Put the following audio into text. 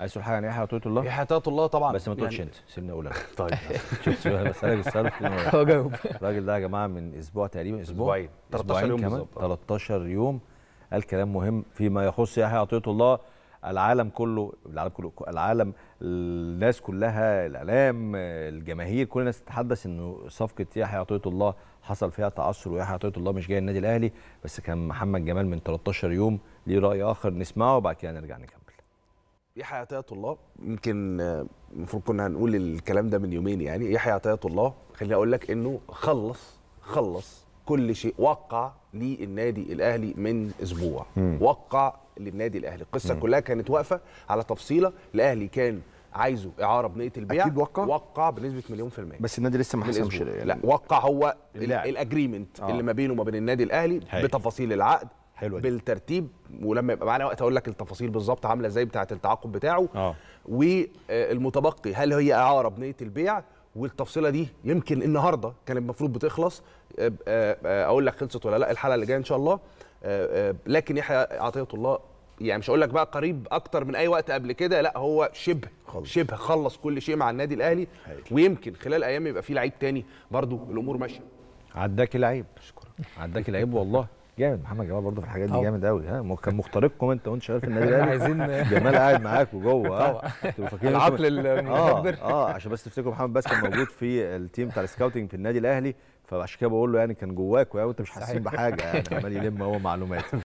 عايز تقول حاجه عن يحيى عطيه الله؟ يحيى عطيه الله طبعا بس ما تقولش يعني- انت سيبني اقول طيب. انا طيب شفت بسالك السؤال هو جاوب الراجل ده يا جماعه من اسبوع تقريبا اسبوع اسبوعين 13 يوم كمان 13 يوم قال كلام مهم فيما يخص يحيى عطيه الله العالم كله العالم كله العالم الناس كلها الاعلام الجماهير كل الناس تتحدث انه صفقه يحيى عطيه الله حصل فيها تعثر ويحيى عطيه الله مش جاي النادي الاهلي بس كان محمد جمال من 13 يوم ليه راي اخر نسمعه وبعد كده نرجع نكمل يحيى عطية الله يمكن المفروض كنا هنقول الكلام ده من يومين يعني يحيى عطية الله خليني اقول لك انه خلص خلص كل شيء وقع للنادي الاهلي من اسبوع وقع للنادي الاهلي القصه كلها كانت واقفه على تفصيله الاهلي كان عايزه اعاره بنيه البيع اكيد وقع وقع بنسبه مليون في الميه بس النادي لسه ما حسمش يعني. لا وقع هو الاجريمنت اللي آه. ما بينه وما بين النادي الاهلي هي. بتفاصيل العقد حلوة بالترتيب ولما يبقى معانا وقت اقول لك التفاصيل بالظبط عامله ازاي بتاعه التعاقد بتاعه آه. والمتبقي هل هي اعاره بنيه البيع والتفصيله دي يمكن النهارده كان المفروض بتخلص آه، آه، اقول لك خلصت ولا لا الحلقه اللي جايه ان شاء الله آه، لكن يحيى عطيه الله يعني مش هقول لك بقى قريب اكتر من اي وقت قبل كده لا هو شبه خلص. شبه خلص كل شيء مع النادي الاهلي حياتي. ويمكن خلال ايام يبقى في لعيب تاني برضو الامور ماشيه عداك لعيب اشكرك عداك لعيب والله جامد محمد جمال برضه في الحاجات دي جامد قوي ها كان مخترقكم انت وانت شغال في النادي الاهلي عايزين جمال قاعد معاكم جوه فاكرين العقل المدبر اه اه عشان بس تفتكروا محمد بس كان موجود في التيم بتاع السكاوتنج في النادي الاهلي فعشان كده بقول له يعني كان جواك يعني، وانت مش حاسين بحاجه يعني عمال يلم هو معلومات